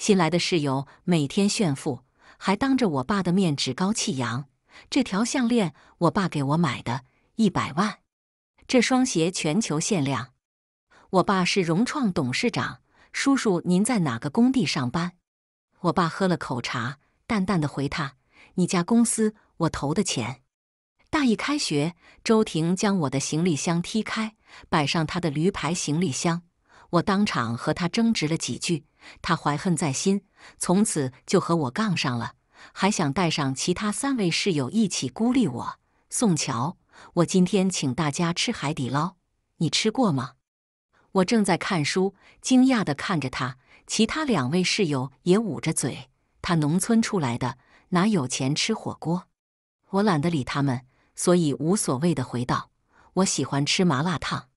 新来的室友每天炫富，还当着我爸的面趾高气扬。这条项链我爸给我买的，一百万。这双鞋全球限量。我爸是融创董事长。叔叔，您在哪个工地上班？我爸喝了口茶，淡淡的回他：“你家公司我投的钱。”大一开学，周婷将我的行李箱踢开，摆上她的驴牌行李箱。我当场和他争执了几句，他怀恨在心，从此就和我杠上了，还想带上其他三位室友一起孤立我。宋乔，我今天请大家吃海底捞，你吃过吗？我正在看书，惊讶地看着他，其他两位室友也捂着嘴。他农村出来的，哪有钱吃火锅？我懒得理他们，所以无所谓的回道：“我喜欢吃麻辣烫。”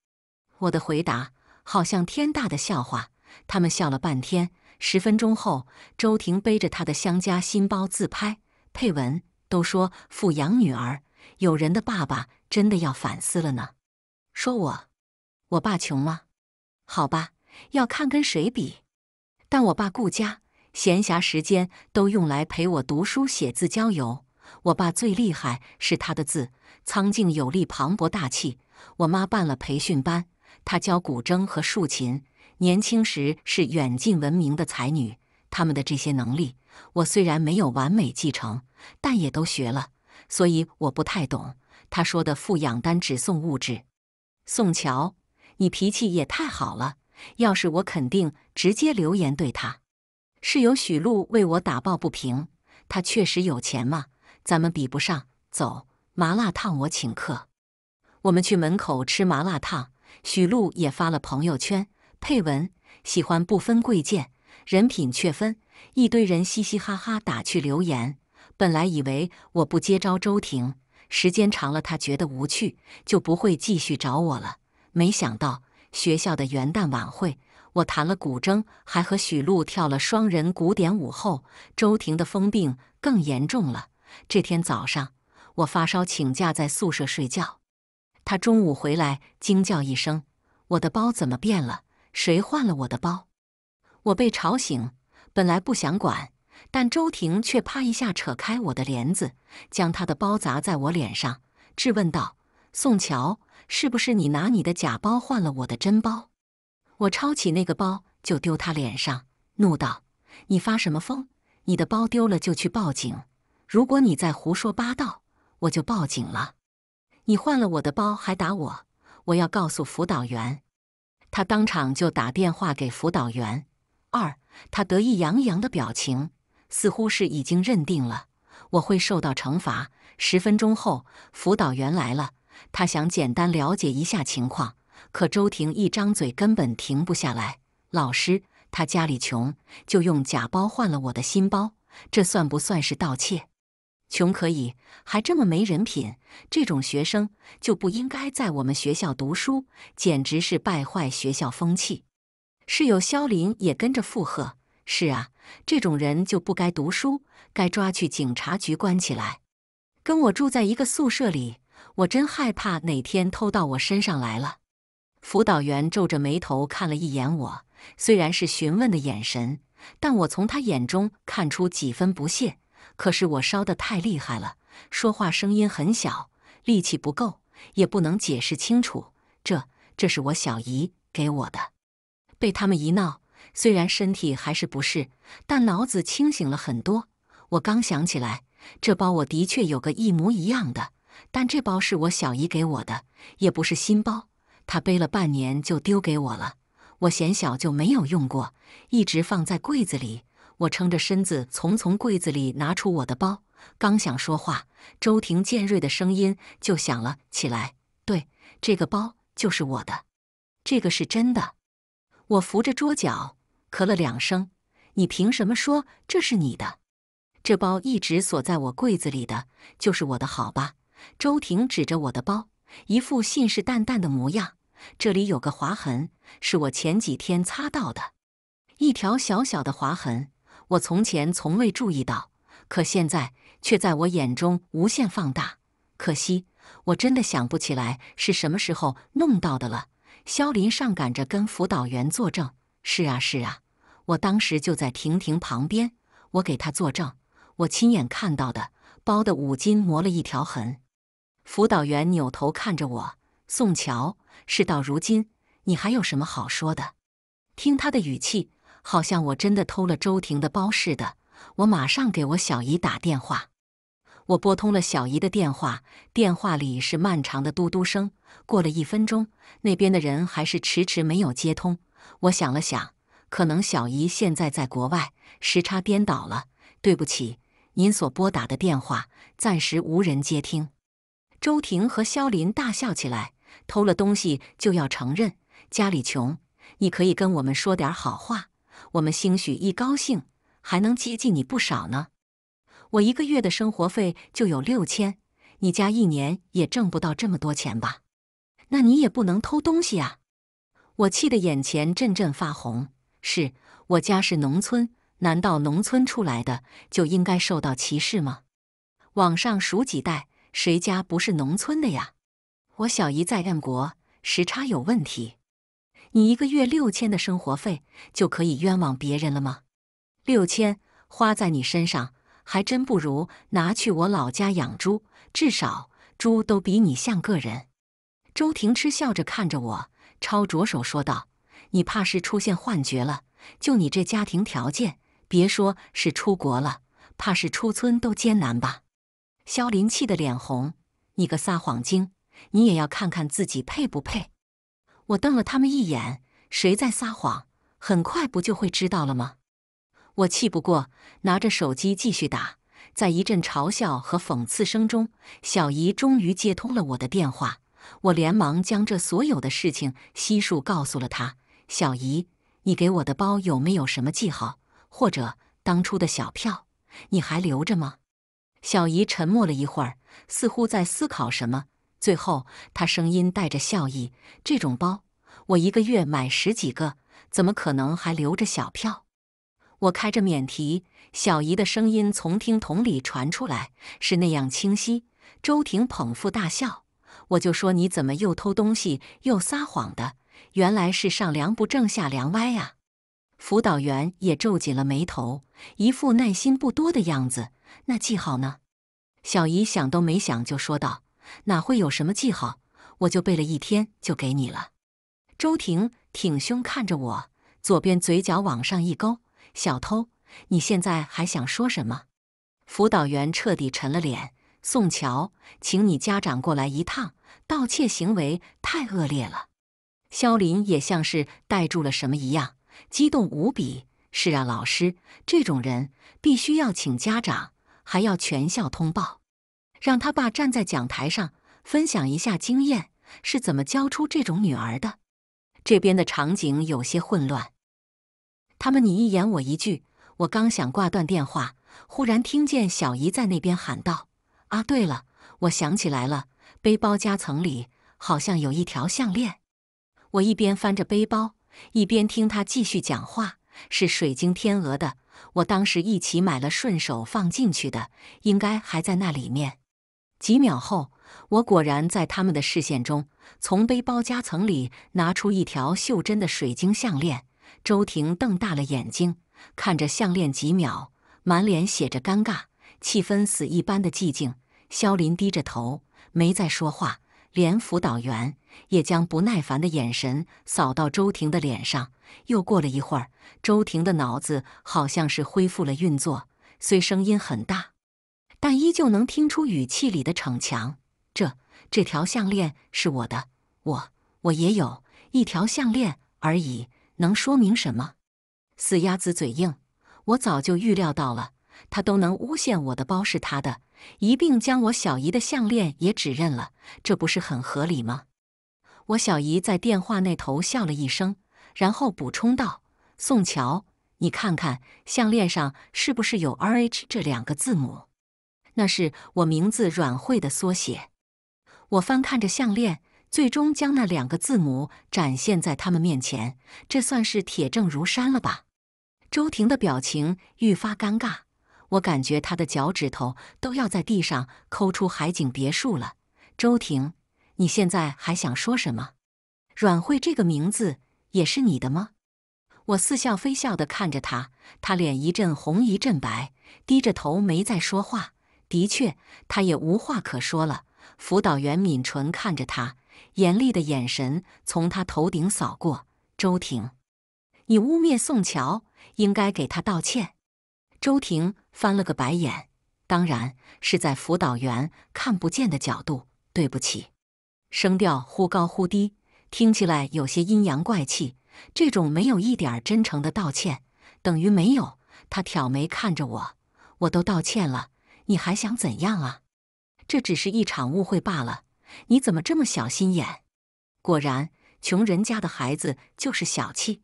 我的回答。好像天大的笑话，他们笑了半天。十分钟后，周婷背着她的香家新包自拍，配文都说“富养女儿”。有人的爸爸真的要反思了呢。说我，我爸穷吗？好吧，要看跟谁比。但我爸顾家，闲暇时间都用来陪我读书、写字、郊游。我爸最厉害是他的字，苍劲有力，磅礴大气。我妈办了培训班。他教古筝和竖琴，年轻时是远近闻名的才女。他们的这些能力，我虽然没有完美继承，但也都学了，所以我不太懂他说的“富养单只送物质”。宋乔，你脾气也太好了，要是我肯定直接留言对他。是有许露为我打抱不平，他确实有钱嘛，咱们比不上。走，麻辣烫我请客，我们去门口吃麻辣烫。许璐也发了朋友圈，配文：“喜欢不分贵贱，人品却分。”一堆人嘻嘻哈哈打趣留言。本来以为我不接招，周婷时间长了，他觉得无趣，就不会继续找我了。没想到学校的元旦晚会，我弹了古筝，还和许璐跳了双人古典舞后，周婷的疯病更严重了。这天早上，我发烧请假，在宿舍睡觉。他中午回来，惊叫一声：“我的包怎么变了？谁换了我的包？”我被吵醒，本来不想管，但周婷却啪一下扯开我的帘子，将她的包砸在我脸上，质问道：“宋乔，是不是你拿你的假包换了我的真包？”我抄起那个包就丢他脸上，怒道：“你发什么疯？你的包丢了就去报警，如果你再胡说八道，我就报警了。”你换了我的包还打我，我要告诉辅导员。他当场就打电话给辅导员。二，他得意洋洋的表情，似乎是已经认定了我会受到惩罚。十分钟后，辅导员来了，他想简单了解一下情况。可周婷一张嘴根本停不下来。老师，他家里穷，就用假包换了我的新包，这算不算是盗窃？穷可以，还这么没人品，这种学生就不应该在我们学校读书，简直是败坏学校风气。室友肖林也跟着附和：“是啊，这种人就不该读书，该抓去警察局关起来。”跟我住在一个宿舍里，我真害怕哪天偷到我身上来了。辅导员皱着眉头看了一眼我，虽然是询问的眼神，但我从他眼中看出几分不屑。可是我烧得太厉害了，说话声音很小，力气不够，也不能解释清楚。这这是我小姨给我的，被他们一闹，虽然身体还是不适，但脑子清醒了很多。我刚想起来，这包我的确有个一模一样的，但这包是我小姨给我的，也不是新包。她背了半年就丢给我了，我嫌小就没有用过，一直放在柜子里。我撑着身子，从从柜子里拿出我的包，刚想说话，周婷尖锐的声音就响了起来：“对，这个包就是我的，这个是真的。”我扶着桌角，咳了两声：“你凭什么说这是你的？这包一直锁在我柜子里的，就是我的，好吧？”周婷指着我的包，一副信誓旦旦的模样：“这里有个划痕，是我前几天擦到的，一条小小的划痕。”我从前从未注意到，可现在却在我眼中无限放大。可惜，我真的想不起来是什么时候弄到的了。肖林上赶着跟辅导员作证：“是啊，是啊，我当时就在婷婷旁边，我给她作证，我亲眼看到的，包的五金磨了一条痕。”辅导员扭头看着我：“宋乔，事到如今，你还有什么好说的？”听他的语气。好像我真的偷了周婷的包似的，我马上给我小姨打电话。我拨通了小姨的电话，电话里是漫长的嘟嘟声。过了一分钟，那边的人还是迟迟没有接通。我想了想，可能小姨现在在国外，时差颠倒了。对不起，您所拨打的电话暂时无人接听。周婷和肖林大笑起来，偷了东西就要承认。家里穷，你可以跟我们说点好话。我们兴许一高兴，还能接近你不少呢。我一个月的生活费就有六千，你家一年也挣不到这么多钱吧？那你也不能偷东西啊！我气得眼前阵阵发红。是我家是农村，难道农村出来的就应该受到歧视吗？往上数几代，谁家不是农村的呀？我小姨在干国，时差有问题。你一个月六千的生活费就可以冤枉别人了吗？六千花在你身上，还真不如拿去我老家养猪，至少猪都比你像个人。周婷嗤笑着看着我，抄着手说道：“你怕是出现幻觉了？就你这家庭条件，别说是出国了，怕是出村都艰难吧？”肖林气得脸红：“你个撒谎精，你也要看看自己配不配？”我瞪了他们一眼，谁在撒谎？很快不就会知道了吗？我气不过，拿着手机继续打，在一阵嘲笑和讽刺声中，小姨终于接通了我的电话。我连忙将这所有的事情悉数告诉了她。小姨，你给我的包有没有什么记号，或者当初的小票，你还留着吗？小姨沉默了一会儿，似乎在思考什么。最后，他声音带着笑意：“这种包，我一个月买十几个，怎么可能还留着小票？”我开着免提，小姨的声音从听筒里传出来，是那样清晰。周婷捧腹大笑：“我就说你怎么又偷东西又撒谎的，原来是上梁不正下梁歪呀！”辅导员也皱紧了眉头，一副耐心不多的样子。那记号呢？小姨想都没想就说道。哪会有什么记号？我就背了一天，就给你了。周婷挺胸看着我，左边嘴角往上一勾。小偷，你现在还想说什么？辅导员彻底沉了脸。宋乔，请你家长过来一趟，盗窃行为太恶劣了。肖林也像是呆住了什么一样，激动无比。是啊，老师，这种人必须要请家长，还要全校通报。让他爸站在讲台上分享一下经验，是怎么教出这种女儿的。这边的场景有些混乱，他们你一言我一句。我刚想挂断电话，忽然听见小姨在那边喊道：“啊，对了，我想起来了，背包夹层里好像有一条项链。”我一边翻着背包，一边听他继续讲话：“是水晶天鹅的，我当时一起买了，顺手放进去的，应该还在那里面。”几秒后，我果然在他们的视线中，从背包夹层里拿出一条袖珍的水晶项链。周婷瞪大了眼睛看着项链，几秒，满脸写着尴尬。气氛死一般的寂静。肖林低着头，没再说话。连辅导员也将不耐烦的眼神扫到周婷的脸上。又过了一会儿，周婷的脑子好像是恢复了运作，虽声音很大。但依旧能听出语气里的逞强。这这条项链是我的，我我也有一条项链，而已，能说明什么？死鸭子嘴硬，我早就预料到了。他都能诬陷我的包是他的，一并将我小姨的项链也指认了，这不是很合理吗？我小姨在电话那头笑了一声，然后补充道：“宋乔，你看看项链上是不是有 R H 这两个字母？”那是我名字阮慧的缩写。我翻看着项链，最终将那两个字母展现在他们面前。这算是铁证如山了吧？周婷的表情愈发尴尬，我感觉她的脚趾头都要在地上抠出海景别墅了。周婷，你现在还想说什么？阮慧这个名字也是你的吗？我似笑非笑的看着他，他脸一阵红一阵白，低着头没再说话。的确，他也无话可说了。辅导员抿唇看着他，严厉的眼神从他头顶扫过。周婷，你污蔑宋乔，应该给他道歉。周婷翻了个白眼，当然是在辅导员看不见的角度。对不起，声调忽高忽低，听起来有些阴阳怪气。这种没有一点真诚的道歉，等于没有。他挑眉看着我，我都道歉了。你还想怎样啊？这只是一场误会罢了。你怎么这么小心眼？果然，穷人家的孩子就是小气。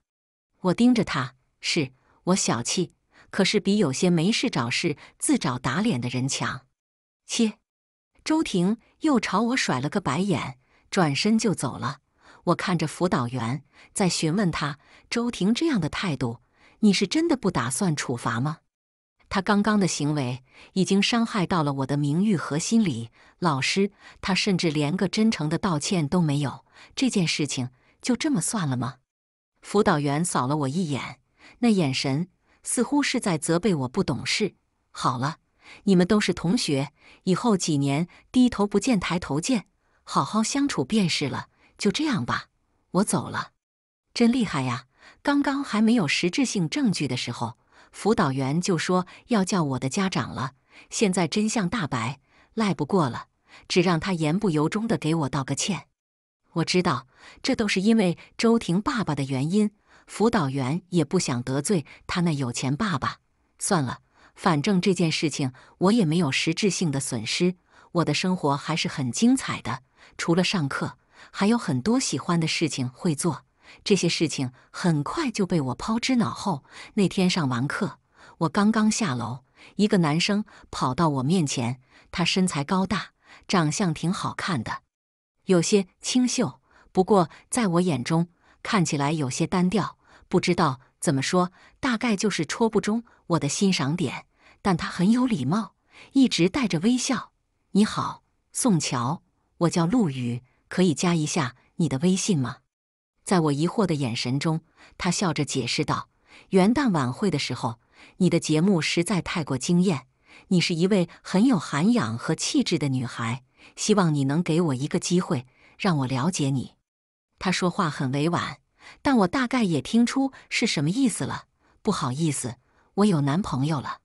我盯着他，是我小气，可是比有些没事找事、自找打脸的人强。切！周婷又朝我甩了个白眼，转身就走了。我看着辅导员在询问他：“周婷这样的态度，你是真的不打算处罚吗？”他刚刚的行为已经伤害到了我的名誉和心理，老师，他甚至连个真诚的道歉都没有，这件事情就这么算了吗？辅导员扫了我一眼，那眼神似乎是在责备我不懂事。好了，你们都是同学，以后几年低头不见抬头见，好好相处便是了。就这样吧，我走了。真厉害呀，刚刚还没有实质性证据的时候。辅导员就说要叫我的家长了，现在真相大白，赖不过了，只让他言不由衷的给我道个歉。我知道这都是因为周婷爸爸的原因，辅导员也不想得罪他那有钱爸爸。算了，反正这件事情我也没有实质性的损失，我的生活还是很精彩的，除了上课，还有很多喜欢的事情会做。这些事情很快就被我抛之脑后。那天上完课，我刚刚下楼，一个男生跑到我面前。他身材高大，长相挺好看的，有些清秀。不过在我眼中，看起来有些单调。不知道怎么说，大概就是戳不中我的欣赏点。但他很有礼貌，一直带着微笑。你好，宋桥，我叫陆羽，可以加一下你的微信吗？在我疑惑的眼神中，他笑着解释道：“元旦晚会的时候，你的节目实在太过惊艳。你是一位很有涵养和气质的女孩，希望你能给我一个机会，让我了解你。”他说话很委婉，但我大概也听出是什么意思了。不好意思，我有男朋友了。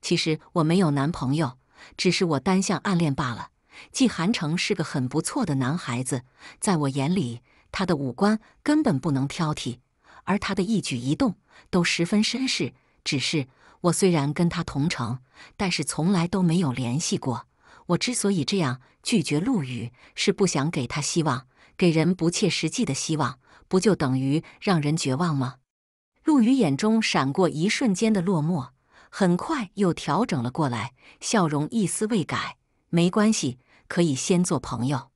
其实我没有男朋友，只是我单向暗恋罢了。季寒城是个很不错的男孩子，在我眼里。他的五官根本不能挑剔，而他的一举一动都十分绅士。只是我虽然跟他同城，但是从来都没有联系过。我之所以这样拒绝陆羽，是不想给他希望，给人不切实际的希望，不就等于让人绝望吗？陆羽眼中闪过一瞬间的落寞，很快又调整了过来，笑容一丝未改。没关系，可以先做朋友。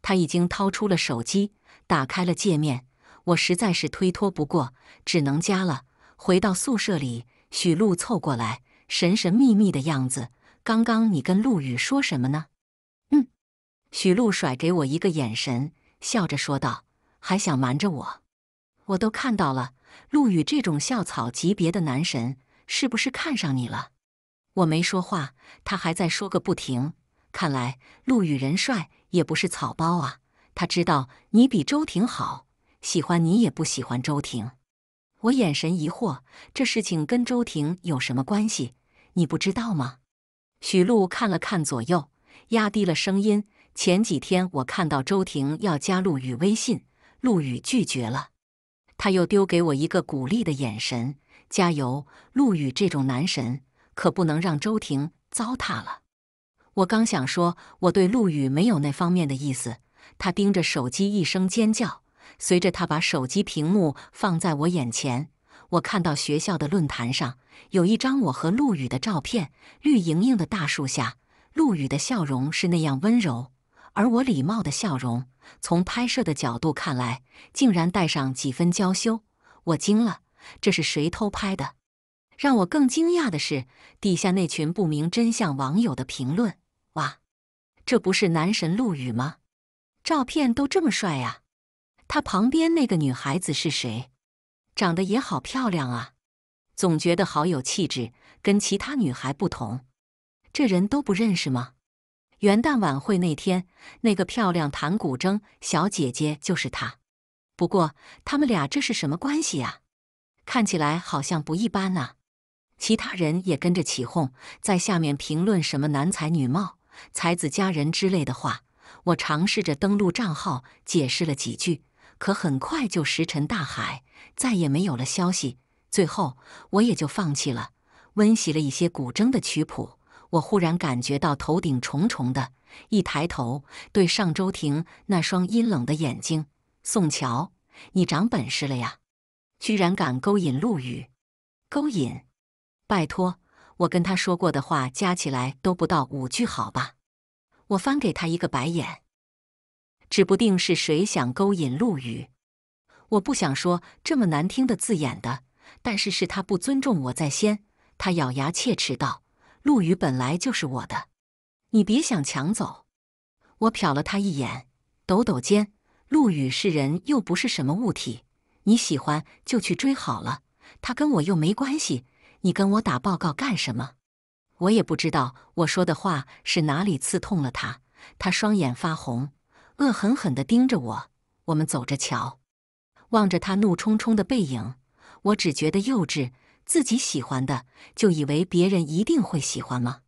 他已经掏出了手机。打开了界面，我实在是推脱不过，只能加了。回到宿舍里，许露凑过来，神神秘秘的样子。刚刚你跟陆羽说什么呢？嗯，许露甩给我一个眼神，笑着说道：“还想瞒着我？我都看到了。陆羽这种校草级别的男神，是不是看上你了？”我没说话，他还在说个不停。看来陆羽人帅也不是草包啊。他知道你比周婷好，喜欢你也不喜欢周婷。我眼神疑惑，这事情跟周婷有什么关系？你不知道吗？许璐看了看左右，压低了声音：“前几天我看到周婷要加陆羽微信，陆羽拒绝了。他又丢给我一个鼓励的眼神，加油！陆羽这种男神可不能让周婷糟蹋了。”我刚想说，我对陆羽没有那方面的意思。他盯着手机，一声尖叫。随着他把手机屏幕放在我眼前，我看到学校的论坛上有一张我和陆羽的照片。绿莹莹的大树下，陆羽的笑容是那样温柔，而我礼貌的笑容，从拍摄的角度看来，竟然带上几分娇羞。我惊了，这是谁偷拍的？让我更惊讶的是，底下那群不明真相网友的评论。哇，这不是男神陆羽吗？照片都这么帅呀！他旁边那个女孩子是谁？长得也好漂亮啊，总觉得好有气质，跟其他女孩不同。这人都不认识吗？元旦晚会那天那个漂亮弹古筝小姐姐就是她。不过他们俩这是什么关系呀？看起来好像不一般啊！其他人也跟着起哄，在下面评论什么“男才女貌”“才子佳人”之类的话。我尝试着登录账号，解释了几句，可很快就石沉大海，再也没有了消息。最后我也就放弃了，温习了一些古筝的曲谱。我忽然感觉到头顶重重的，一抬头，对上周婷那双阴冷的眼睛：“宋乔，你长本事了呀，居然敢勾引陆羽？勾引？拜托，我跟他说过的话加起来都不到五句，好吧？”我翻给他一个白眼，指不定是谁想勾引陆羽。我不想说这么难听的字眼的，但是是他不尊重我在先。他咬牙切齿道：“陆羽本来就是我的，你别想抢走。”我瞟了他一眼，抖抖肩：“陆羽是人，又不是什么物体，你喜欢就去追好了，他跟我又没关系，你跟我打报告干什么？”我也不知道我说的话是哪里刺痛了他，他双眼发红，恶狠狠地盯着我。我们走着瞧。望着他怒冲冲的背影，我只觉得幼稚。自己喜欢的，就以为别人一定会喜欢吗？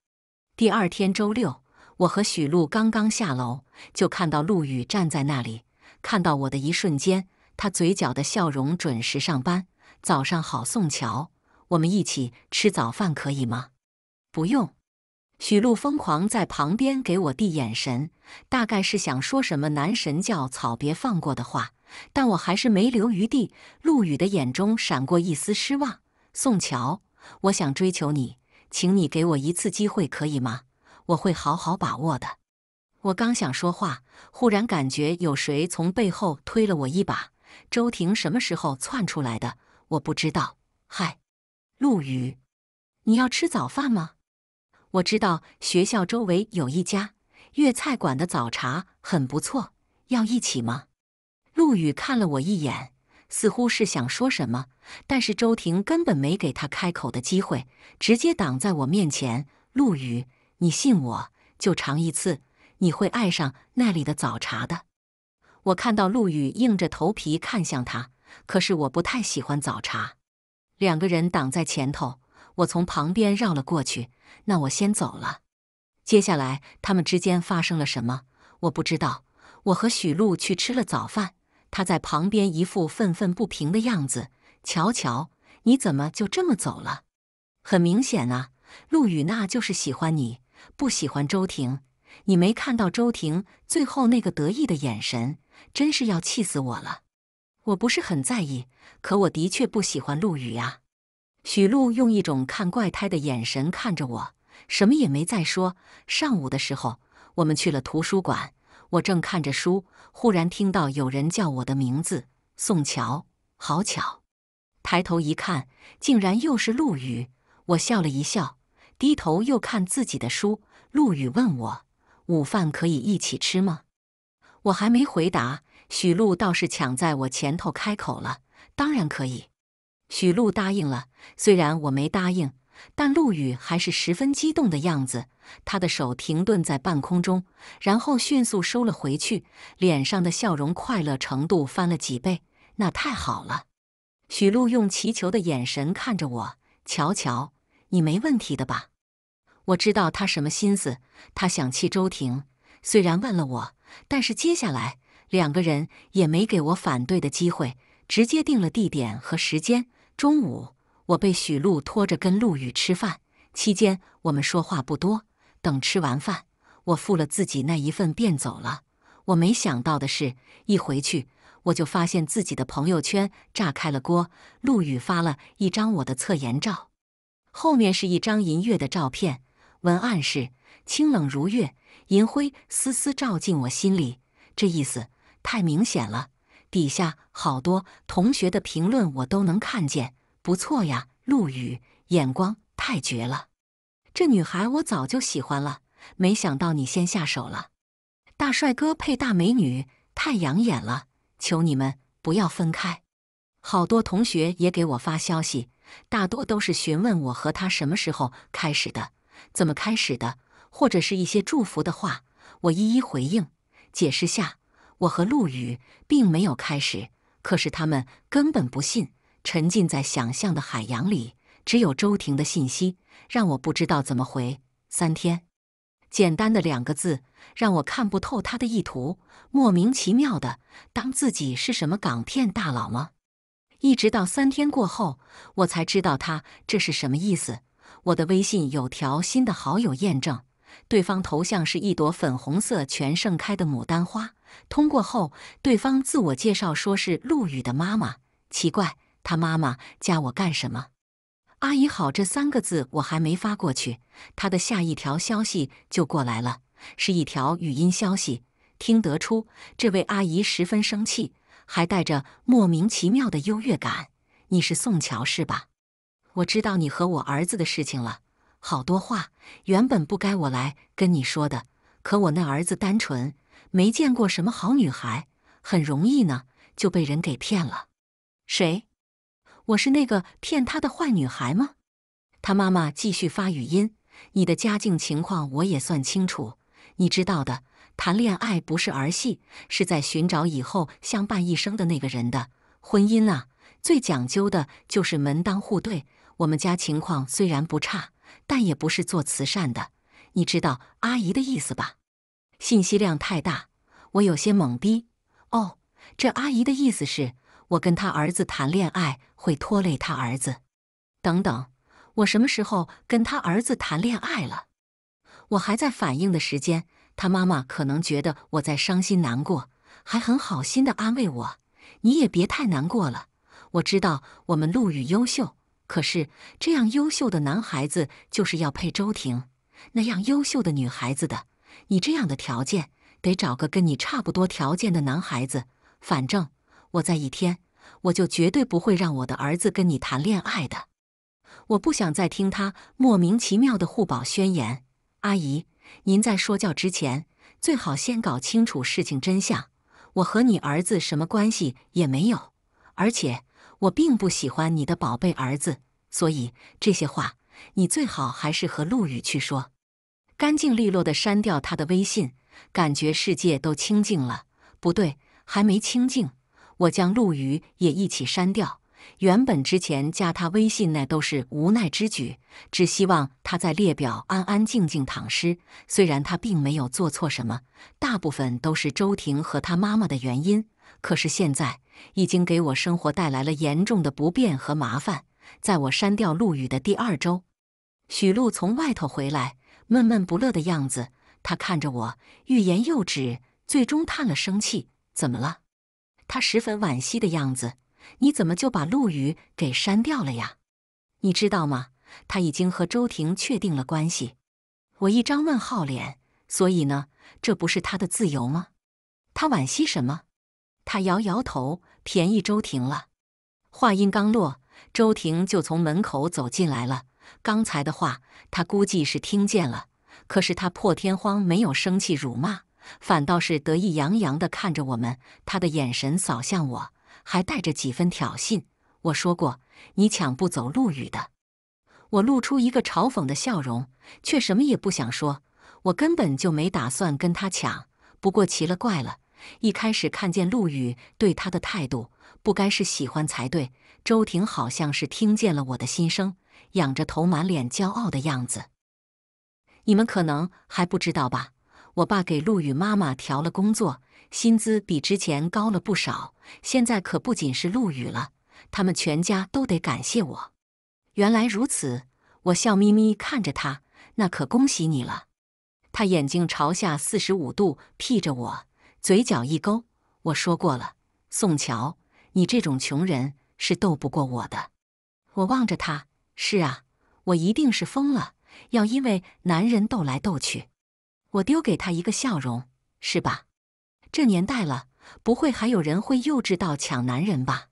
第二天周六，我和许露刚刚下楼，就看到陆羽站在那里。看到我的一瞬间，他嘴角的笑容准时上班。早上好，宋桥，我们一起吃早饭可以吗？不用，许露疯狂在旁边给我递眼神，大概是想说什么“男神叫草别放过”的话，但我还是没留余地。陆羽的眼中闪过一丝失望。宋乔，我想追求你，请你给我一次机会，可以吗？我会好好把握的。我刚想说话，忽然感觉有谁从背后推了我一把。周婷什么时候窜出来的？我不知道。嗨，陆羽，你要吃早饭吗？我知道学校周围有一家粤菜馆的早茶很不错，要一起吗？陆羽看了我一眼，似乎是想说什么，但是周婷根本没给他开口的机会，直接挡在我面前。陆羽，你信我，就尝一次，你会爱上那里的早茶的。我看到陆羽硬着头皮看向他，可是我不太喜欢早茶。两个人挡在前头。我从旁边绕了过去，那我先走了。接下来他们之间发生了什么，我不知道。我和许露去吃了早饭，她在旁边一副愤愤不平的样子。乔乔，你怎么就这么走了？很明显啊，陆雨娜就是喜欢你，不喜欢周婷。你没看到周婷最后那个得意的眼神？真是要气死我了。我不是很在意，可我的确不喜欢陆雨啊。许璐用一种看怪胎的眼神看着我，什么也没再说。上午的时候，我们去了图书馆，我正看着书，忽然听到有人叫我的名字：“宋乔”，好巧！”抬头一看，竟然又是陆羽。我笑了一笑，低头又看自己的书。陆羽问我：“午饭可以一起吃吗？”我还没回答，许璐倒是抢在我前头开口了：“当然可以。”许露答应了，虽然我没答应，但陆羽还是十分激动的样子。他的手停顿在半空中，然后迅速收了回去，脸上的笑容快乐程度翻了几倍。那太好了！许露用祈求的眼神看着我：“乔乔，你没问题的吧？”我知道他什么心思，他想气周婷。虽然问了我，但是接下来两个人也没给我反对的机会，直接定了地点和时间。中午，我被许露拖着跟陆羽吃饭。期间，我们说话不多。等吃完饭，我付了自己那一份便走了。我没想到的是，一回去我就发现自己的朋友圈炸开了锅。陆羽发了一张我的侧颜照，后面是一张银月的照片，文案是“清冷如月，银辉丝丝照进我心里”，这意思太明显了。底下好多同学的评论我都能看见，不错呀，陆羽眼光太绝了。这女孩我早就喜欢了，没想到你先下手了。大帅哥配大美女，太养眼了。求你们不要分开。好多同学也给我发消息，大多都是询问我和他什么时候开始的，怎么开始的，或者是一些祝福的话。我一一回应，解释下。我和陆羽并没有开始，可是他们根本不信。沉浸在想象的海洋里，只有周婷的信息让我不知道怎么回。三天，简单的两个字，让我看不透他的意图。莫名其妙的，当自己是什么港片大佬吗？一直到三天过后，我才知道他这是什么意思。我的微信有条新的好友验证，对方头像是一朵粉红色全盛开的牡丹花。通过后，对方自我介绍说是陆羽的妈妈。奇怪，他妈妈加我干什么？阿姨好这三个字我还没发过去，她的下一条消息就过来了，是一条语音消息。听得出，这位阿姨十分生气，还带着莫名其妙的优越感。你是宋乔是吧？我知道你和我儿子的事情了，好多话原本不该我来跟你说的，可我那儿子单纯。没见过什么好女孩，很容易呢就被人给骗了。谁？我是那个骗他的坏女孩吗？他妈妈继续发语音：“你的家境情况我也算清楚，你知道的。谈恋爱不是儿戏，是在寻找以后相伴一生的那个人的婚姻啊。最讲究的就是门当户对。我们家情况虽然不差，但也不是做慈善的。你知道阿姨的意思吧？”信息量太大，我有些懵逼。哦，这阿姨的意思是我跟她儿子谈恋爱会拖累她儿子。等等，我什么时候跟她儿子谈恋爱了？我还在反应的时间，她妈妈可能觉得我在伤心难过，还很好心的安慰我：“你也别太难过了。我知道我们陆羽优秀，可是这样优秀的男孩子就是要配周婷那样优秀的女孩子的。”你这样的条件，得找个跟你差不多条件的男孩子。反正我在一天，我就绝对不会让我的儿子跟你谈恋爱的。我不想再听他莫名其妙的护宝宣言。阿姨，您在说教之前，最好先搞清楚事情真相。我和你儿子什么关系也没有，而且我并不喜欢你的宝贝儿子，所以这些话你最好还是和陆羽去说。干净利落地删掉他的微信，感觉世界都清净了。不对，还没清静。我将陆羽也一起删掉。原本之前加他微信那都是无奈之举，只希望他在列表安安静静躺尸。虽然他并没有做错什么，大部分都是周婷和他妈妈的原因。可是现在已经给我生活带来了严重的不便和麻烦。在我删掉陆羽的第二周，许璐从外头回来。闷闷不乐的样子，他看着我，欲言又止，最终叹了声气：“怎么了？”他十分惋惜的样子：“你怎么就把陆羽给删掉了呀？你知道吗？他已经和周婷确定了关系。”我一张问号脸。所以呢，这不是他的自由吗？他惋惜什么？他摇摇头：“便宜周婷了。”话音刚落，周婷就从门口走进来了。刚才的话，他估计是听见了。可是他破天荒没有生气、辱骂，反倒是得意洋洋地看着我们。他的眼神扫向我，还带着几分挑衅。我说过，你抢不走陆羽的。我露出一个嘲讽的笑容，却什么也不想说。我根本就没打算跟他抢。不过奇了怪了，一开始看见陆羽对他的态度，不该是喜欢才对。周婷好像是听见了我的心声。仰着头，满脸骄傲的样子。你们可能还不知道吧？我爸给陆羽妈妈调了工作，薪资比之前高了不少。现在可不仅是陆羽了，他们全家都得感谢我。原来如此，我笑眯眯看着他，那可恭喜你了。他眼睛朝下四十五度劈着我，嘴角一勾。我说过了，宋桥，你这种穷人是斗不过我的。我望着他。是啊，我一定是疯了，要因为男人斗来斗去，我丢给他一个笑容，是吧？这年代了，不会还有人会幼稚到抢男人吧？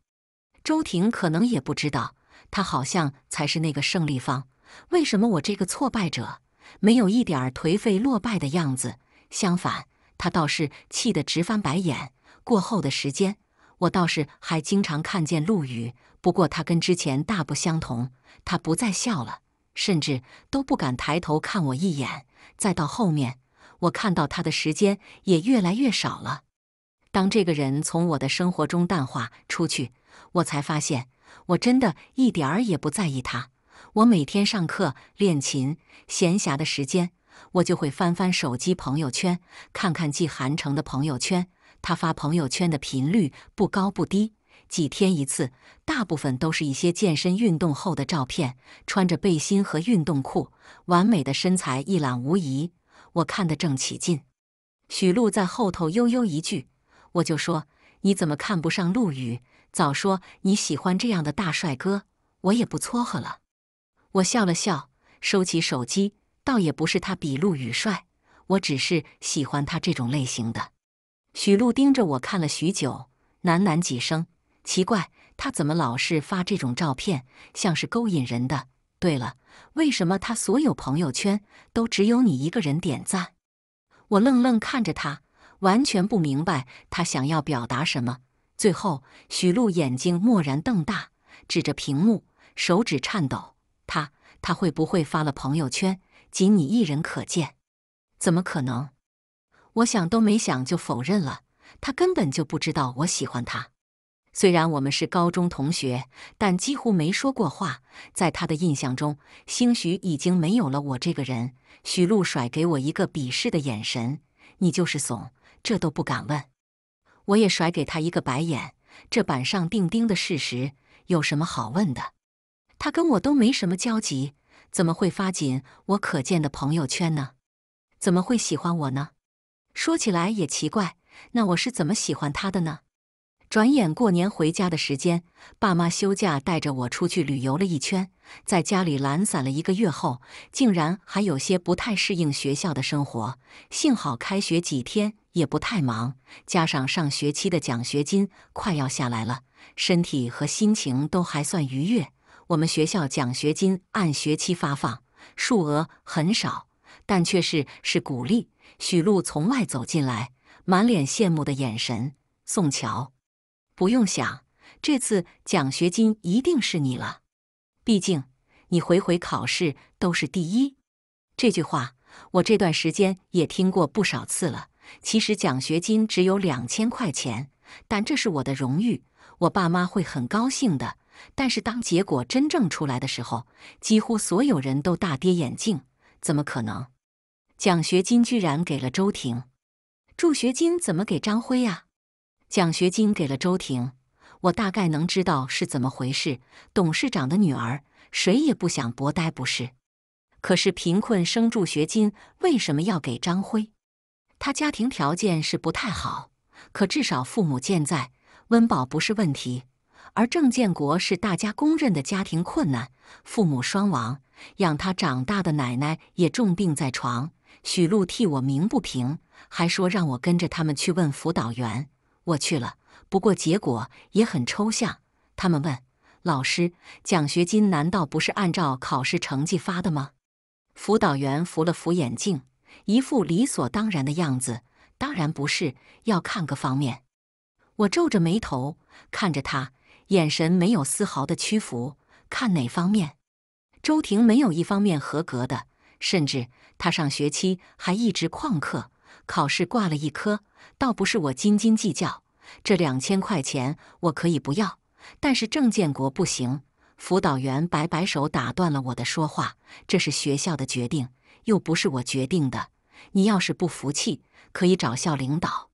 周婷可能也不知道，她好像才是那个胜利方。为什么我这个挫败者没有一点颓废落败的样子？相反，他倒是气得直翻白眼。过后的时间。我倒是还经常看见陆羽，不过他跟之前大不相同，他不再笑了，甚至都不敢抬头看我一眼。再到后面，我看到他的时间也越来越少了。当这个人从我的生活中淡化出去，我才发现，我真的一点儿也不在意他。我每天上课、练琴，闲暇的时间，我就会翻翻手机朋友圈，看看季寒城的朋友圈。他发朋友圈的频率不高不低，几天一次，大部分都是一些健身运动后的照片，穿着背心和运动裤，完美的身材一览无遗。我看得正起劲，许露在后头悠悠一句：“我就说你怎么看不上陆羽，早说你喜欢这样的大帅哥，我也不撮合了。”我笑了笑，收起手机，倒也不是他比陆羽帅，我只是喜欢他这种类型的。许露盯着我看了许久，喃喃几声：“奇怪，他怎么老是发这种照片，像是勾引人的？”对了，为什么他所有朋友圈都只有你一个人点赞？我愣愣看着他，完全不明白他想要表达什么。最后，许露眼睛蓦然瞪大，指着屏幕，手指颤抖：“他……他会不会发了朋友圈，仅你一人可见？”怎么可能？我想都没想就否认了，他根本就不知道我喜欢他。虽然我们是高中同学，但几乎没说过话，在他的印象中，兴许已经没有了我这个人。许露甩给我一个鄙视的眼神：“你就是怂，这都不敢问。”我也甩给他一个白眼：“这板上钉钉的事实，有什么好问的？他跟我都没什么交集，怎么会发紧我可见的朋友圈呢？怎么会喜欢我呢？”说起来也奇怪，那我是怎么喜欢他的呢？转眼过年回家的时间，爸妈休假，带着我出去旅游了一圈。在家里懒散了一个月后，竟然还有些不太适应学校的生活。幸好开学几天也不太忙，加上上学期的奖学金快要下来了，身体和心情都还算愉悦。我们学校奖学金按学期发放，数额很少，但却是是鼓励。许璐从外走进来，满脸羡慕的眼神。宋乔，不用想，这次奖学金一定是你了。毕竟你回回考试都是第一。这句话我这段时间也听过不少次了。其实奖学金只有两千块钱，但这是我的荣誉，我爸妈会很高兴的。但是当结果真正出来的时候，几乎所有人都大跌眼镜。怎么可能？奖学金居然给了周婷，助学金怎么给张辉呀？奖学金给了周婷，我大概能知道是怎么回事。董事长的女儿，谁也不想博呆不是？可是贫困生助学金为什么要给张辉？他家庭条件是不太好，可至少父母健在，温饱不是问题。而郑建国是大家公认的家庭困难，父母双亡，养他长大的奶奶也重病在床。许露替我鸣不平，还说让我跟着他们去问辅导员。我去了，不过结果也很抽象。他们问老师：“奖学金难道不是按照考试成绩发的吗？”辅导员扶了扶眼镜，一副理所当然的样子：“当然不是，要看个方面。”我皱着眉头看着他，眼神没有丝毫的屈服。看哪方面？周婷没有一方面合格的。甚至他上学期还一直旷课，考试挂了一科。倒不是我斤斤计较，这两千块钱我可以不要，但是郑建国不行。辅导员摆摆手，打断了我的说话：“这是学校的决定，又不是我决定的。你要是不服气，可以找校领导。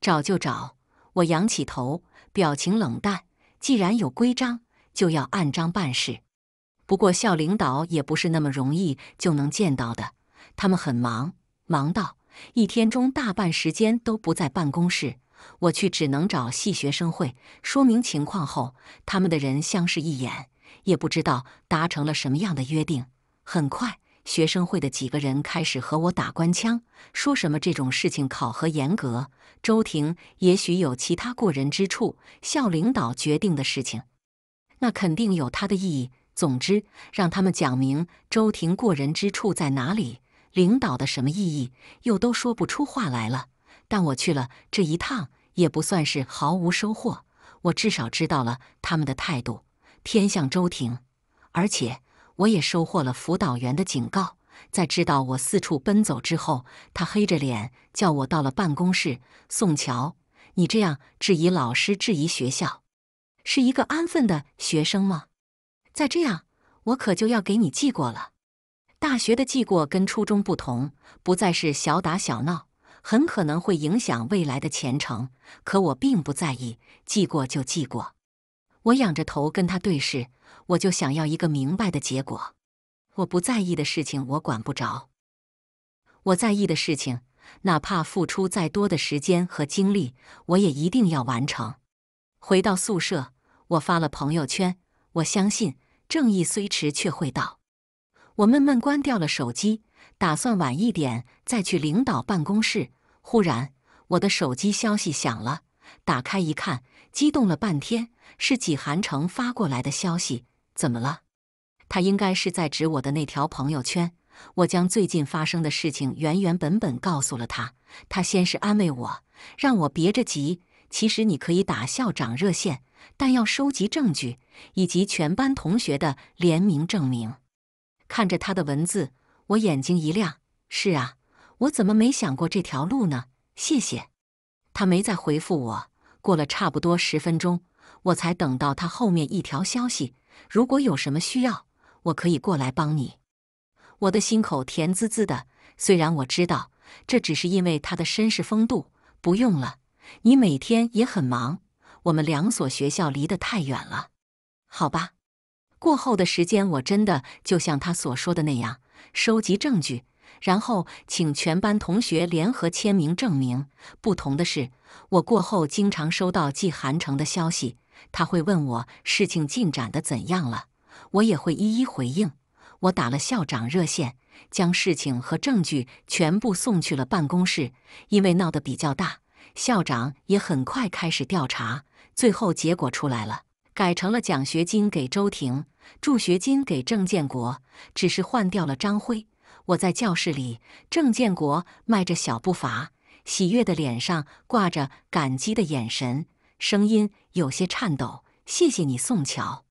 找就找。”我仰起头，表情冷淡：“既然有规章，就要按章办事。”不过，校领导也不是那么容易就能见到的，他们很忙，忙到一天中大半时间都不在办公室。我去，只能找系学生会说明情况后，他们的人相视一眼，也不知道达成了什么样的约定。很快，学生会的几个人开始和我打官腔，说什么这种事情考核严格，周婷也许有其他过人之处，校领导决定的事情，那肯定有他的意义。总之，让他们讲明周婷过人之处在哪里，领导的什么意义，又都说不出话来了。但我去了这一趟，也不算是毫无收获。我至少知道了他们的态度偏向周婷，而且我也收获了辅导员的警告。在知道我四处奔走之后，他黑着脸叫我到了办公室。宋乔，你这样质疑老师、质疑学校，是一个安分的学生吗？再这样，我可就要给你记过了。大学的记过跟初中不同，不再是小打小闹，很可能会影响未来的前程。可我并不在意，记过就记过。我仰着头跟他对视，我就想要一个明白的结果。我不在意的事情，我管不着；我在意的事情，哪怕付出再多的时间和精力，我也一定要完成。回到宿舍，我发了朋友圈。我相信。正义虽迟却会到。我闷闷关掉了手机，打算晚一点再去领导办公室。忽然，我的手机消息响了，打开一看，激动了半天，是纪寒城发过来的消息。怎么了？他应该是在指我的那条朋友圈。我将最近发生的事情原原本本告诉了他。他先是安慰我，让我别着急。其实你可以打校长热线。但要收集证据，以及全班同学的联名证明。看着他的文字，我眼睛一亮。是啊，我怎么没想过这条路呢？谢谢。他没再回复我。过了差不多十分钟，我才等到他后面一条消息：如果有什么需要，我可以过来帮你。我的心口甜滋滋的。虽然我知道这只是因为他的绅士风度。不用了，你每天也很忙。我们两所学校离得太远了，好吧。过后的时间，我真的就像他所说的那样，收集证据，然后请全班同学联合签名证明。不同的是，我过后经常收到季寒城的消息，他会问我事情进展的怎样了，我也会一一回应。我打了校长热线，将事情和证据全部送去了办公室，因为闹得比较大，校长也很快开始调查。最后结果出来了，改成了奖学金给周婷，助学金给郑建国，只是换掉了张辉。我在教室里，郑建国迈着小步伐，喜悦的脸上挂着感激的眼神，声音有些颤抖：“谢谢你，宋乔，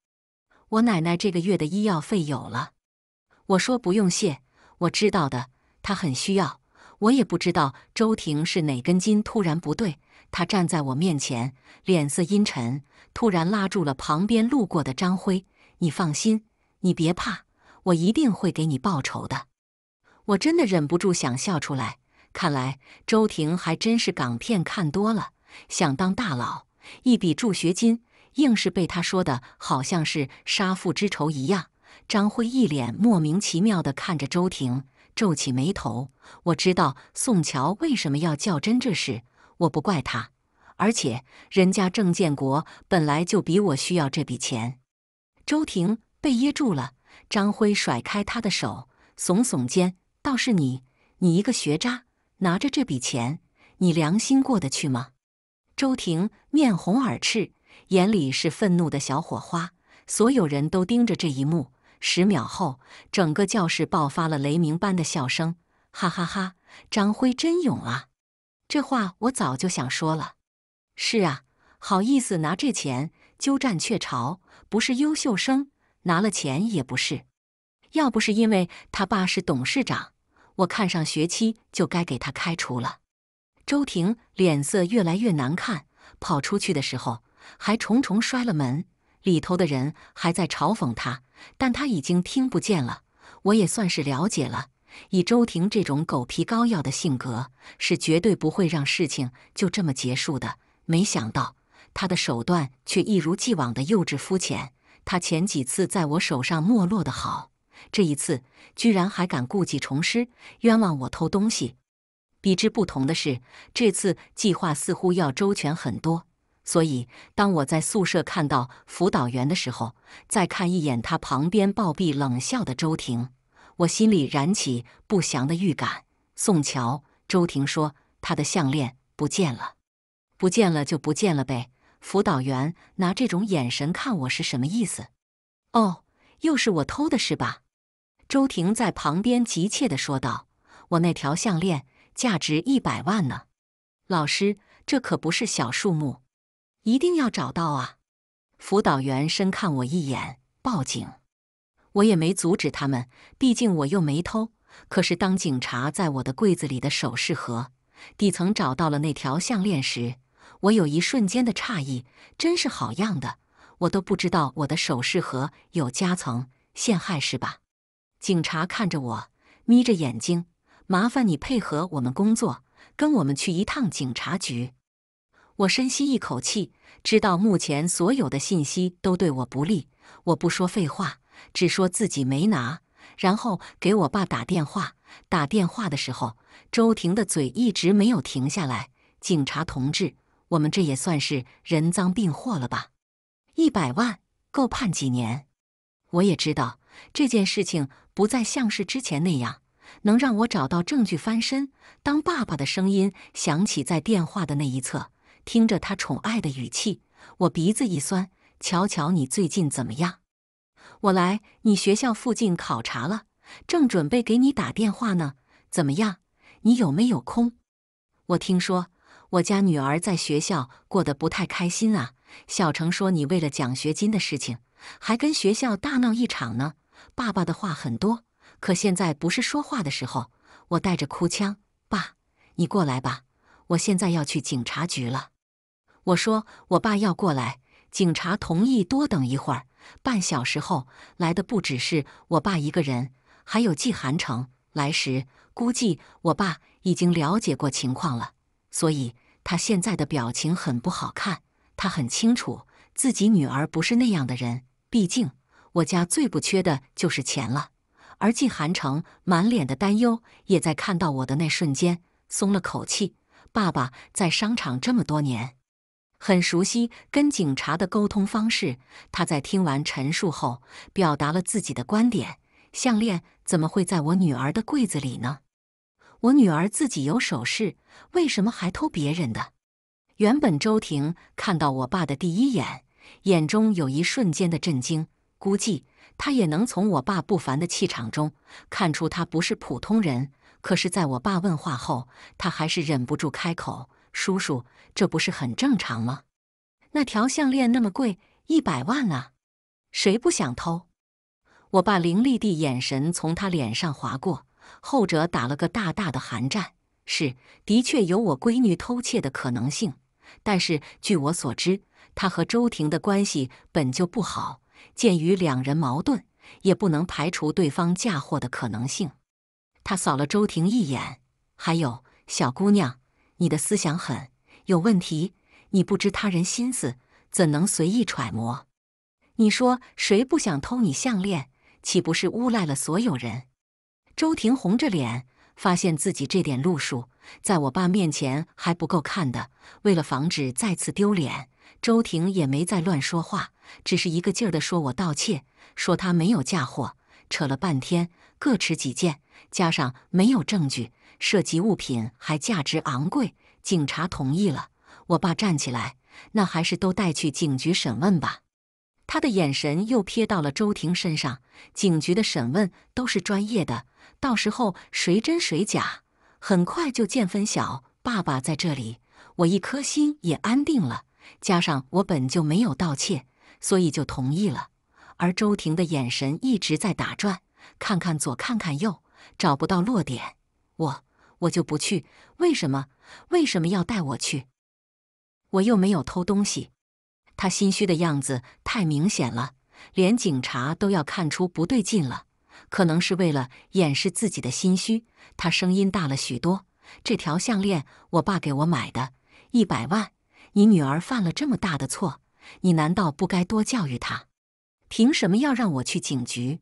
我奶奶这个月的医药费有了。”我说：“不用谢，我知道的，她很需要。”我也不知道周婷是哪根筋突然不对。他站在我面前，脸色阴沉，突然拉住了旁边路过的张辉：“你放心，你别怕，我一定会给你报仇的。”我真的忍不住想笑出来。看来周婷还真是港片看多了，想当大佬，一笔助学金，硬是被他说的好像是杀父之仇一样。张辉一脸莫名其妙地看着周婷，皱起眉头。我知道宋乔为什么要较真这事。我不怪他，而且人家郑建国本来就比我需要这笔钱。周婷被噎住了，张辉甩开他的手，耸耸肩：“倒是你，你一个学渣，拿着这笔钱，你良心过得去吗？”周婷面红耳赤，眼里是愤怒的小火花。所有人都盯着这一幕，十秒后，整个教室爆发了雷鸣般的笑声：“哈哈哈！张辉真勇啊！”这话我早就想说了。是啊，好意思拿这钱鸠占鹊巢？不是优秀生拿了钱也不是。要不是因为他爸是董事长，我看上学期就该给他开除了。周婷脸色越来越难看，跑出去的时候还重重摔了门。里头的人还在嘲讽他，但他已经听不见了。我也算是了解了。以周婷这种狗皮膏药的性格，是绝对不会让事情就这么结束的。没想到她的手段却一如既往的幼稚肤浅。她前几次在我手上没落的好，这一次居然还敢故技重施，冤枉我偷东西。比之不同的是，这次计划似乎要周全很多。所以，当我在宿舍看到辅导员的时候，再看一眼他旁边暴毙冷笑的周婷。我心里燃起不祥的预感。宋乔，周婷说：“她的项链不见了，不见了就不见了呗。”辅导员拿这种眼神看我是什么意思？哦，又是我偷的是吧？周婷在旁边急切地说道：“我那条项链价值一百万呢，老师，这可不是小数目，一定要找到啊！”辅导员深看我一眼，报警。我也没阻止他们，毕竟我又没偷。可是当警察在我的柜子里的首饰盒底层找到了那条项链时，我有一瞬间的诧异。真是好样的，我都不知道我的首饰盒有夹层，陷害是吧？警察看着我，眯着眼睛：“麻烦你配合我们工作，跟我们去一趟警察局。”我深吸一口气，知道目前所有的信息都对我不利，我不说废话。只说自己没拿，然后给我爸打电话。打电话的时候，周婷的嘴一直没有停下来。警察同志，我们这也算是人赃并获了吧？一百万够判几年？我也知道这件事情不再像是之前那样能让我找到证据翻身。当爸爸的声音响起在电话的那一侧，听着他宠爱的语气，我鼻子一酸。瞧瞧你最近怎么样？我来你学校附近考察了，正准备给你打电话呢。怎么样？你有没有空？我听说我家女儿在学校过得不太开心啊。小程说你为了奖学金的事情还跟学校大闹一场呢。爸爸的话很多，可现在不是说话的时候。我带着哭腔：“爸，你过来吧，我现在要去警察局了。”我说：“我爸要过来，警察同意多等一会儿。”半小时后来的不只是我爸一个人，还有季寒城。来时估计我爸已经了解过情况了，所以他现在的表情很不好看。他很清楚自己女儿不是那样的人，毕竟我家最不缺的就是钱了。而季寒城满脸的担忧，也在看到我的那瞬间松了口气。爸爸在商场这么多年。很熟悉跟警察的沟通方式，他在听完陈述后，表达了自己的观点：项链怎么会在我女儿的柜子里呢？我女儿自己有首饰，为什么还偷别人的？原本周婷看到我爸的第一眼，眼中有一瞬间的震惊，估计她也能从我爸不凡的气场中看出他不是普通人。可是，在我爸问话后，她还是忍不住开口。叔叔，这不是很正常吗？那条项链那么贵，一百万啊，谁不想偷？我爸凌厉的眼神从他脸上划过，后者打了个大大的寒战。是，的确有我闺女偷窃的可能性，但是据我所知，她和周婷的关系本就不好，鉴于两人矛盾，也不能排除对方嫁祸的可能性。他扫了周婷一眼，还有小姑娘。你的思想狠，有问题。你不知他人心思，怎能随意揣摩？你说谁不想偷你项链？岂不是诬赖了所有人？周婷红着脸，发现自己这点路数，在我爸面前还不够看的。为了防止再次丢脸，周婷也没再乱说话，只是一个劲儿地说我盗窃，说他没有嫁祸，扯了半天，各持己见，加上没有证据。涉及物品还价值昂贵，警察同意了。我爸站起来，那还是都带去警局审问吧。他的眼神又瞥到了周婷身上。警局的审问都是专业的，到时候谁真谁假，很快就见分晓。爸爸在这里，我一颗心也安定了。加上我本就没有盗窃，所以就同意了。而周婷的眼神一直在打转，看看左，看看右，找不到落点。我。我就不去，为什么？为什么要带我去？我又没有偷东西。他心虚的样子太明显了，连警察都要看出不对劲了。可能是为了掩饰自己的心虚，他声音大了许多。这条项链我爸给我买的，一百万。你女儿犯了这么大的错，你难道不该多教育她？凭什么要让我去警局？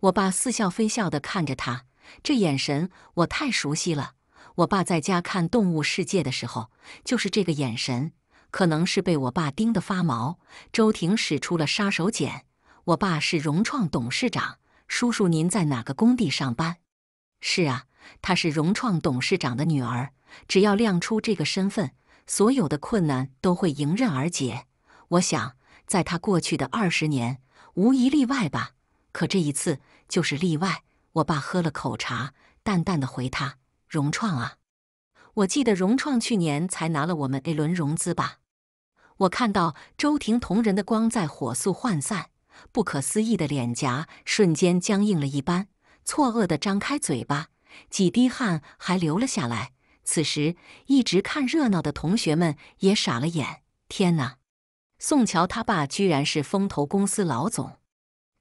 我爸似笑非笑地看着他。这眼神我太熟悉了。我爸在家看《动物世界》的时候，就是这个眼神。可能是被我爸盯得发毛。周婷使出了杀手锏。我爸是融创董事长，叔叔您在哪个工地上班？是啊，她是融创董事长的女儿。只要亮出这个身份，所有的困难都会迎刃而解。我想，在她过去的二十年，无一例外吧。可这一次，就是例外。我爸喝了口茶，淡淡的回他：“融创啊，我记得融创去年才拿了我们 A 轮融资吧？”我看到周婷同仁的光在火速涣散，不可思议的脸颊瞬间僵硬了一般，错愕的张开嘴巴，几滴汗还流了下来。此时，一直看热闹的同学们也傻了眼：“天哪，宋桥他爸居然是风投公司老总，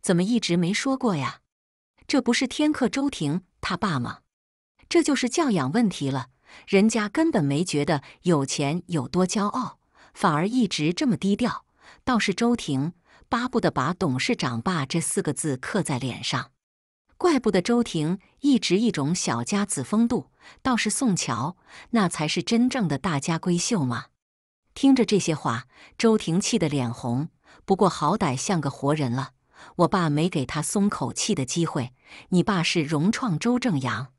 怎么一直没说过呀？”这不是天克周婷他爸吗？这就是教养问题了。人家根本没觉得有钱有多骄傲，反而一直这么低调。倒是周婷巴不得把“董事长爸”这四个字刻在脸上，怪不得周婷一直一种小家子风度。倒是宋乔，那才是真正的大家闺秀嘛。听着这些话，周婷气得脸红，不过好歹像个活人了。我爸没给他松口气的机会。你爸是融创周正阳，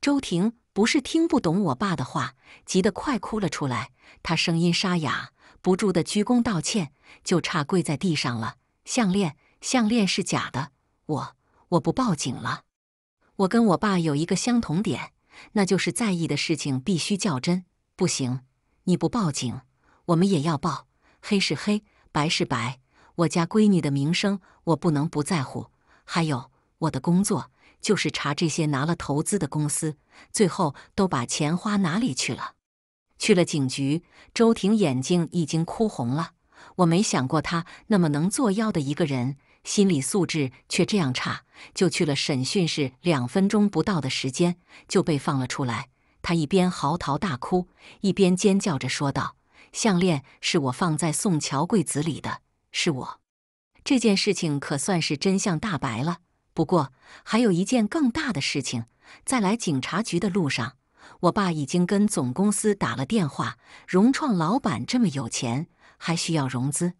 周婷不是听不懂我爸的话，急得快哭了出来。他声音沙哑，不住的鞠躬道歉，就差跪在地上了。项链，项链是假的。我，我不报警了。我跟我爸有一个相同点，那就是在意的事情必须较真。不行，你不报警，我们也要报。黑是黑，白是白。我家闺女的名声，我不能不在乎。还有我的工作，就是查这些拿了投资的公司，最后都把钱花哪里去了。去了警局，周婷眼睛已经哭红了。我没想过，她那么能作妖的一个人，心理素质却这样差。就去了审讯室，两分钟不到的时间就被放了出来。她一边嚎啕大哭，一边尖叫着说道：“项链是我放在宋乔柜子里的。”是我，这件事情可算是真相大白了。不过还有一件更大的事情，在来警察局的路上，我爸已经跟总公司打了电话。融创老板这么有钱，还需要融资？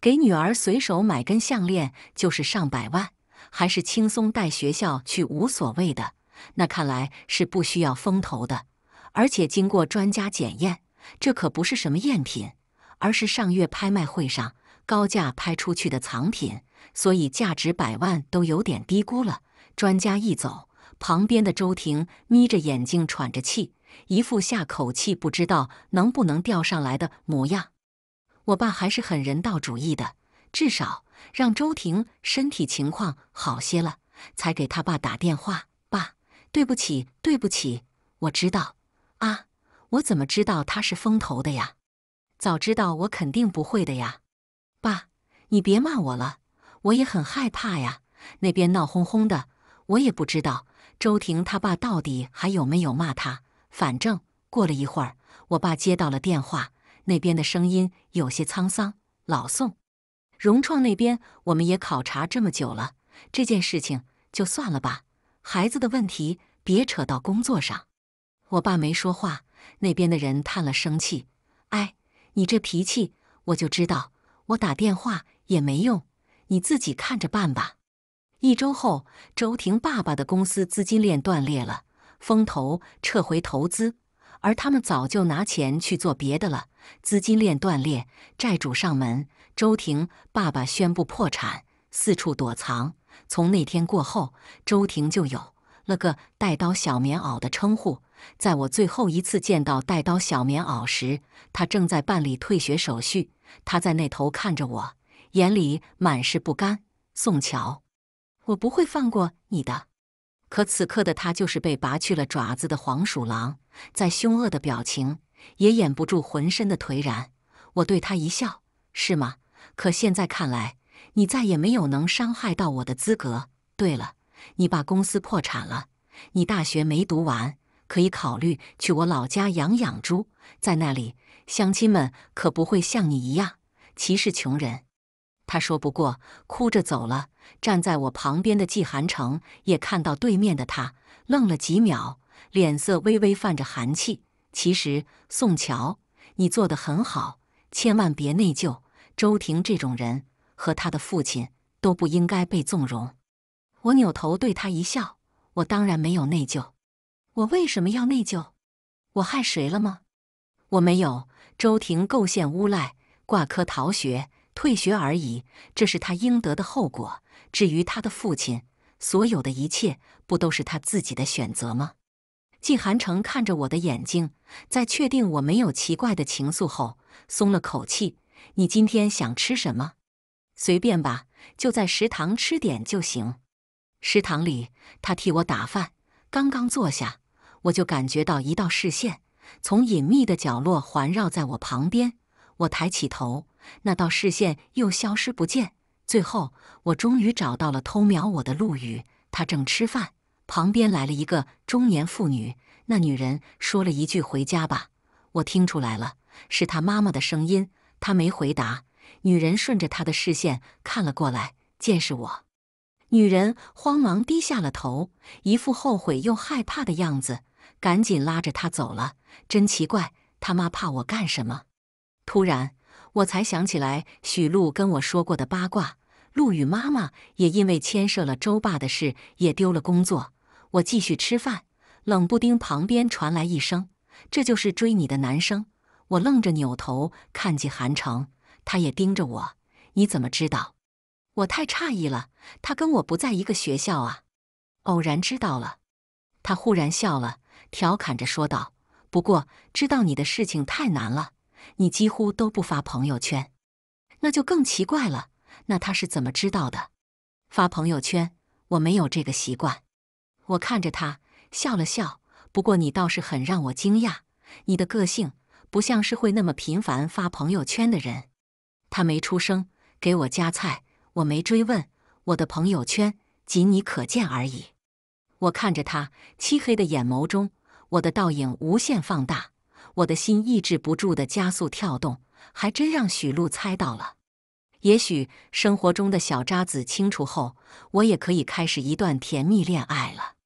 给女儿随手买根项链就是上百万，还是轻松带学校去无所谓的？那看来是不需要风投的。而且经过专家检验，这可不是什么赝品，而是上月拍卖会上。高价拍出去的藏品，所以价值百万都有点低估了。专家一走，旁边的周婷眯着眼睛，喘着气，一副下口气不知道能不能钓上来的模样。我爸还是很人道主义的，至少让周婷身体情况好些了，才给他爸打电话。爸，对不起，对不起，我知道啊，我怎么知道他是风投的呀？早知道我肯定不会的呀。爸，你别骂我了，我也很害怕呀。那边闹哄哄的，我也不知道周婷她爸到底还有没有骂她。反正过了一会儿，我爸接到了电话，那边的声音有些沧桑。老宋，融创那边我们也考察这么久了，这件事情就算了吧。孩子的问题别扯到工作上。我爸没说话，那边的人叹了声气：“哎，你这脾气，我就知道。”我打电话也没用，你自己看着办吧。一周后，周婷爸爸的公司资金链断裂了，风投撤回投资，而他们早就拿钱去做别的了。资金链断裂，债主上门，周婷爸爸宣布破产，四处躲藏。从那天过后，周婷就有了个“带刀小棉袄”的称呼。在我最后一次见到“带刀小棉袄”时，他正在办理退学手续。他在那头看着我，眼里满是不甘。宋桥，我不会放过你的。可此刻的他就是被拔去了爪子的黄鼠狼，在凶恶的表情也掩不住浑身的颓然。我对他一笑：“是吗？可现在看来，你再也没有能伤害到我的资格。”对了，你把公司破产了，你大学没读完。可以考虑去我老家养养猪，在那里，乡亲们可不会像你一样歧视穷人。他说不过，哭着走了。站在我旁边的季寒城也看到对面的他，愣了几秒，脸色微微泛着寒气。其实，宋桥，你做得很好，千万别内疚。周婷这种人和他的父亲都不应该被纵容。我扭头对他一笑，我当然没有内疚。我为什么要内疚？我害谁了吗？我没有。周婷构陷、诬赖、挂科、逃学、退学而已，这是她应得的后果。至于她的父亲，所有的一切不都是他自己的选择吗？季寒城看着我的眼睛，在确定我没有奇怪的情愫后，松了口气。你今天想吃什么？随便吧，就在食堂吃点就行。食堂里，他替我打饭，刚刚坐下。我就感觉到一道视线从隐秘的角落环绕在我旁边，我抬起头，那道视线又消失不见。最后，我终于找到了偷瞄我的陆羽，他正吃饭，旁边来了一个中年妇女。那女人说了一句：“回家吧。”我听出来了，是她妈妈的声音。她没回答。女人顺着她的视线看了过来，见是我，女人慌忙低下了头，一副后悔又害怕的样子。赶紧拉着他走了。真奇怪，他妈怕我干什么？突然，我才想起来许露跟我说过的八卦：陆羽妈妈也因为牵涉了周爸的事，也丢了工作。我继续吃饭，冷不丁旁边传来一声：“这就是追你的男生。”我愣着，扭头看见韩城，他也盯着我。你怎么知道？我太诧异了，他跟我不在一个学校啊，偶然知道了。他忽然笑了。调侃着说道：“不过知道你的事情太难了，你几乎都不发朋友圈，那就更奇怪了。那他是怎么知道的？发朋友圈，我没有这个习惯。”我看着他笑了笑。不过你倒是很让我惊讶，你的个性不像是会那么频繁发朋友圈的人。他没出声，给我夹菜。我没追问。我的朋友圈仅你可见而已。我看着他漆黑的眼眸中。我的倒影无限放大，我的心抑制不住的加速跳动，还真让许璐猜到了。也许生活中的小渣子清除后，我也可以开始一段甜蜜恋爱了。